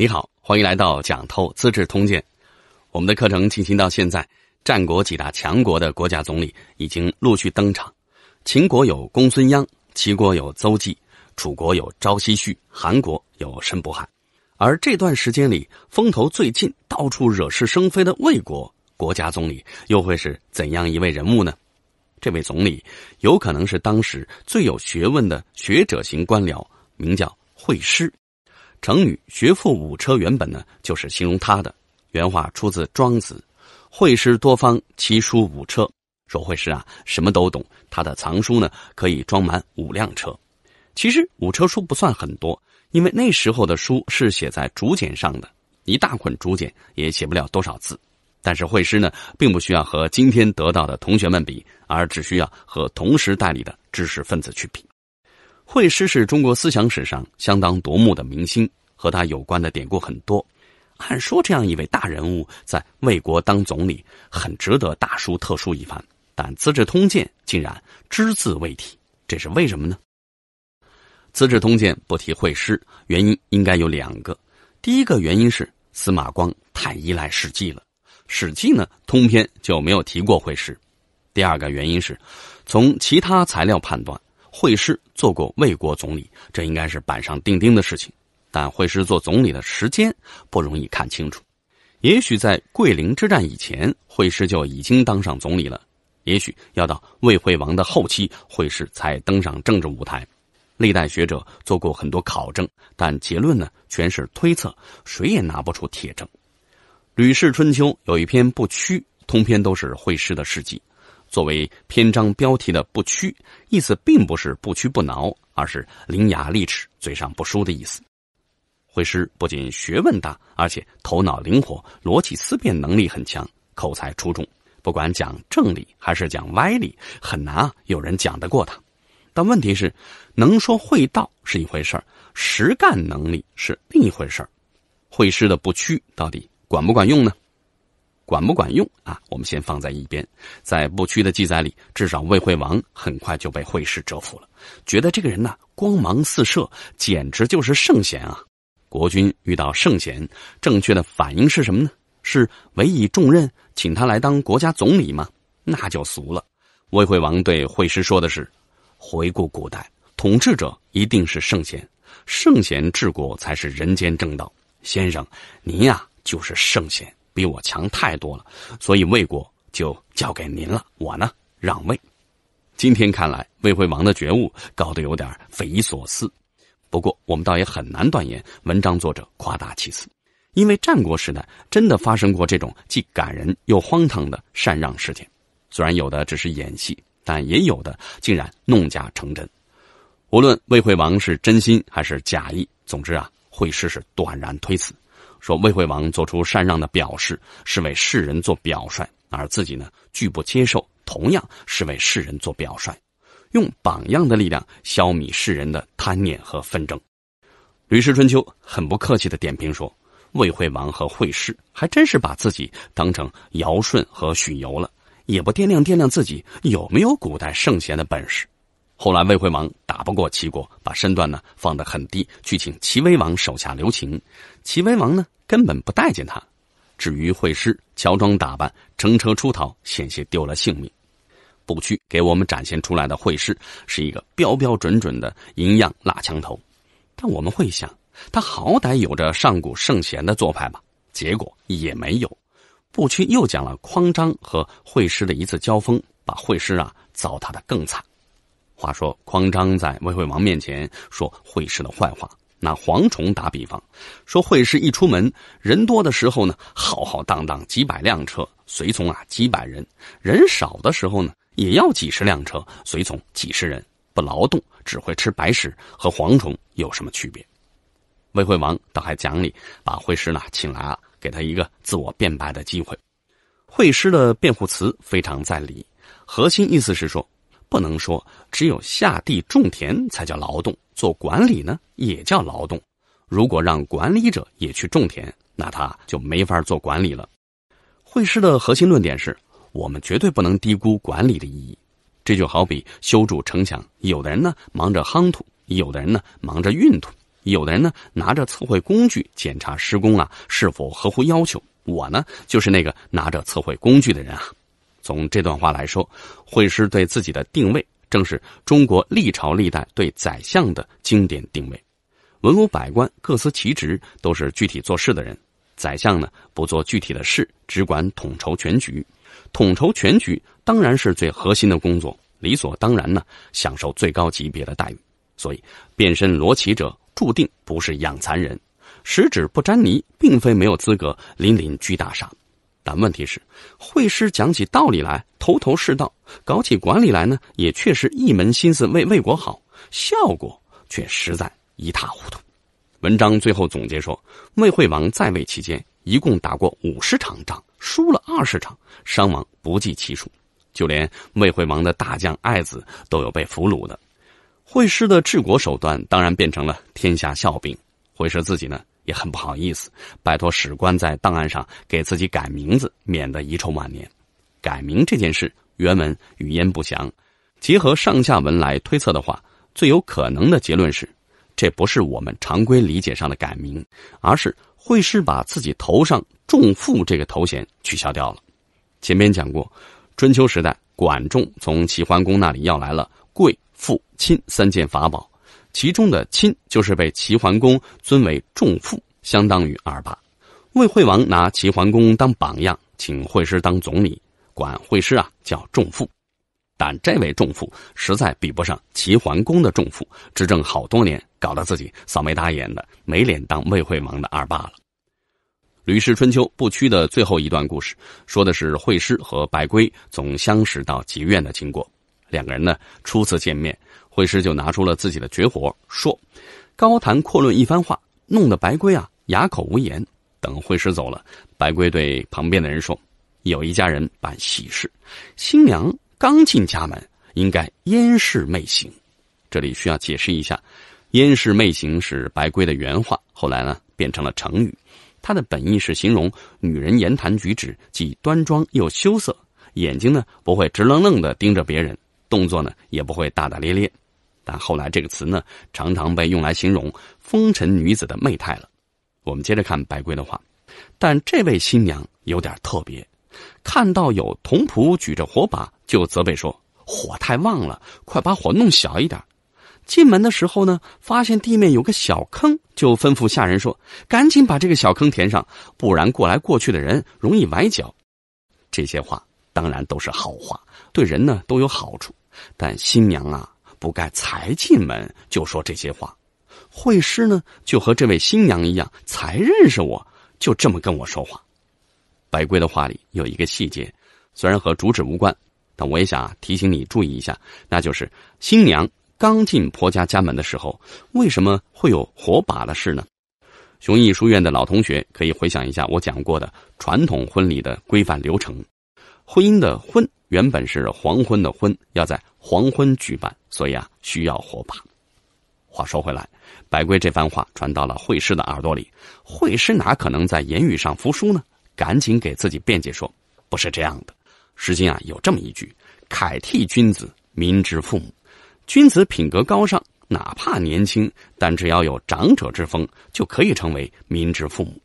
你好，欢迎来到讲透《资治通鉴》。我们的课程进行到现在，战国几大强国的国家总理已经陆续登场。秦国有公孙鞅，齐国有邹忌，楚国有昭奚恤，韩国有申不害。而这段时间里，风头最近、到处惹是生非的魏国国家总理，又会是怎样一位人物呢？这位总理有可能是当时最有学问的学者型官僚，名叫惠施。成语“学富五车”原本呢，就是形容他的。原话出自《庄子》，惠施多方，其书五车。说惠施啊，什么都懂。他的藏书呢，可以装满五辆车。其实五车书不算很多，因为那时候的书是写在竹简上的，一大捆竹简也写不了多少字。但是惠施呢，并不需要和今天得到的同学们比，而只需要和同时代里的知识分子去比。惠施是中国思想史上相当夺目的明星，和他有关的典故很多。按说这样一位大人物在魏国当总理，很值得大书特书一番，但《资治通鉴》竟然只字未提，这是为什么呢？《资治通鉴》不提惠施，原因应该有两个：第一个原因是司马光太依赖《史记》了，《史记》呢通篇就没有提过惠施；第二个原因是，从其他材料判断。惠施做过魏国总理，这应该是板上钉钉的事情。但惠施做总理的时间不容易看清楚，也许在桂陵之战以前，惠施就已经当上总理了；也许要到魏惠王的后期，惠施才登上政治舞台。历代学者做过很多考证，但结论呢，全是推测，谁也拿不出铁证。《吕氏春秋》有一篇《不屈》，通篇都是惠施的事迹。作为篇章标题的“不屈”，意思并不是不屈不挠，而是伶牙俐齿、嘴上不输的意思。会师不仅学问大，而且头脑灵活，逻辑思辨能力很强，口才出众。不管讲正理还是讲歪理，很难有人讲得过他。但问题是，能说会道是一回事儿，实干能力是另一回事儿。会师的不屈到底管不管用呢？管不管用啊？我们先放在一边。在《不屈》的记载里，至少魏惠王很快就被惠施折服了，觉得这个人呢光芒四射，简直就是圣贤啊！国君遇到圣贤，正确的反应是什么呢？是委以重任，请他来当国家总理吗？那就俗了。魏惠王对惠施说的是：“回顾古代，统治者一定是圣贤，圣贤治国才是人间正道。先生，您呀，就是圣贤。”比我强太多了，所以魏国就交给您了。我呢，让位。今天看来，魏惠王的觉悟搞得有点匪夷所思。不过，我们倒也很难断言文章作者夸大其词，因为战国时代真的发生过这种既感人又荒唐的禅让事件。虽然有的只是演戏，但也有的竟然弄假成真。无论魏惠王是真心还是假意，总之啊，惠施是断然推辞。说魏惠王做出禅让的表示，是为世人做表率，而自己呢，拒不接受，同样是为世人做表率，用榜样的力量消弭世人的贪念和纷争，《吕氏春秋》很不客气的点评说，魏惠王和惠氏还真是把自己当成尧舜和许由了，也不掂量掂量自己有没有古代圣贤的本事。后来魏惠王打不过齐国，把身段呢放得很低，去请齐威王手下留情。齐威王呢根本不待见他，至于惠施乔装打扮，乘车出逃，险些丢了性命。不屈给我们展现出来的惠施是一个标标准准的银样蜡枪头，但我们会想，他好歹有着上古圣贤的做派吧？结果也没有。不屈又讲了匡张和惠施的一次交锋，把惠施啊糟蹋得更惨。话说，匡章在魏惠王面前说惠氏的坏话，拿蝗虫打比方，说惠氏一出门，人多的时候呢，浩浩荡荡几百辆车随从啊，几百人；人少的时候呢，也要几十辆车随从，几十人不劳动，只会吃白食，和蝗虫有什么区别？魏惠王倒还讲理，把惠施呢请来了，给他一个自我辩白的机会。惠施的辩护词非常在理，核心意思是说。不能说只有下地种田才叫劳动，做管理呢也叫劳动。如果让管理者也去种田，那他就没法做管理了。会师的核心论点是：我们绝对不能低估管理的意义。这就好比修筑城墙，有的人呢忙着夯土，有的人呢忙着运土，有的人呢拿着测绘工具检查施工啊是否合乎要求。我呢就是那个拿着测绘工具的人啊。从这段话来说，惠施对自己的定位，正是中国历朝历代对宰相的经典定位。文武百官各司其职，都是具体做事的人；宰相呢，不做具体的事，只管统筹全局。统筹全局当然是最核心的工作，理所当然呢，享受最高级别的待遇。所以，变身罗绮者注定不是养蚕人，十指不沾泥，并非没有资格临林居大厦。但问题是，惠师讲起道理来头头是道，搞起管理来呢，也确实一门心思为魏国好，效果却实在一塌糊涂。文章最后总结说，魏惠王在位期间一共打过五十场仗，输了二十场，伤亡不计其数，就连魏惠王的大将爱子都有被俘虏的。惠师的治国手段当然变成了天下笑柄，惠师自己呢？也很不好意思，拜托史官在档案上给自己改名字，免得遗臭万年。改名这件事，原文语焉不详，结合上下文来推测的话，最有可能的结论是，这不是我们常规理解上的改名，而是会师把自己头上重负这个头衔取消掉了。前面讲过，春秋时代，管仲从齐桓公那里要来了贵、富、亲三件法宝。其中的亲就是被齐桓公尊为重父，相当于二爸。魏惠王拿齐桓公当榜样，请惠师当总理，管惠师啊叫重父。但这位重父实在比不上齐桓公的重父，执政好多年，搞得自己扫眉搭眼的，没脸当魏惠王的二爸了。《吕氏春秋》不屈的最后一段故事，说的是惠师和白圭从相识到结怨的经过。两个人呢，初次见面。惠施就拿出了自己的绝活，说：“高谈阔论一番话，弄得白龟啊哑口无言。”等惠施走了，白龟对旁边的人说：“有一家人办喜事，新娘刚进家门，应该烟氏媚行。”这里需要解释一下，“烟氏媚行”是白龟的原话，后来呢变成了成语。它的本意是形容女人言谈举止既端庄又羞涩，眼睛呢不会直愣愣的盯着别人，动作呢也不会大大咧咧。但后来这个词呢，常常被用来形容风尘女子的媚态了。我们接着看白龟的话，但这位新娘有点特别。看到有童仆举着火把，就责备说火太旺了，快把火弄小一点。进门的时候呢，发现地面有个小坑，就吩咐下人说赶紧把这个小坑填上，不然过来过去的人容易崴脚。这些话当然都是好话，对人呢都有好处。但新娘啊。不该才进门就说这些话，会师呢就和这位新娘一样，才认识我就这么跟我说话。百圭的话里有一个细节，虽然和主旨无关，但我也想提醒你注意一下，那就是新娘刚进婆家家门的时候，为什么会有火把的事呢？雄毅书院的老同学可以回想一下我讲过的传统婚礼的规范流程。婚姻的“婚”原本是黄昏的“昏，要在黄昏举办，所以啊，需要火把。话说回来，白龟这番话传到了惠师的耳朵里，惠师哪可能在言语上服输呢？赶紧给自己辩解说：“不是这样的。”《诗经》啊，有这么一句：“凯替君子，民之父母。”君子品格高尚，哪怕年轻，但只要有长者之风，就可以成为民之父母。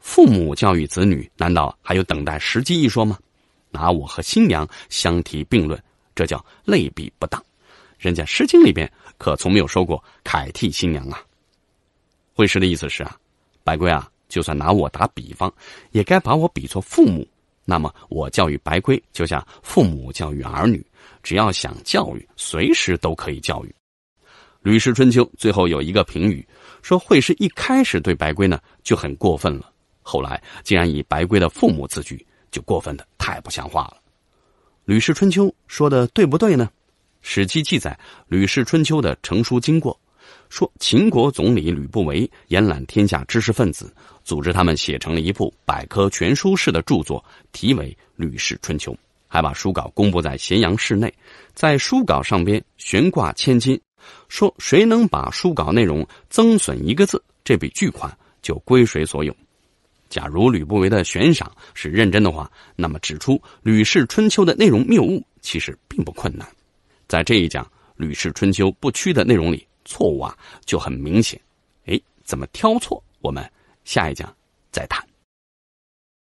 父母教育子女，难道还有等待时机一说吗？拿我和新娘相提并论，这叫类比不当。人家《诗经》里边可从没有说过“凯替新娘”啊。惠施的意思是啊，白圭啊，就算拿我打比方，也该把我比作父母。那么我教育白圭，就像父母教育儿女，只要想教育，随时都可以教育。《吕氏春秋》最后有一个评语，说惠施一开始对白圭呢就很过分了，后来竟然以白圭的父母自居。就过分的太不像话了，《吕氏春秋》说的对不对呢？史记记载，《吕氏春秋》的成书经过，说秦国总理吕不韦延揽天下知识分子，组织他们写成了一部百科全书式的著作，题为《吕氏春秋》，还把书稿公布在咸阳市内，在书稿上边悬挂千金，说谁能把书稿内容增损一个字，这笔巨款就归谁所有。假如吕不韦的悬赏是认真的话，那么指出《吕氏春秋》的内容谬误其实并不困难。在这一讲《吕氏春秋》不屈的内容里，错误啊就很明显。哎，怎么挑错？我们下一讲再谈。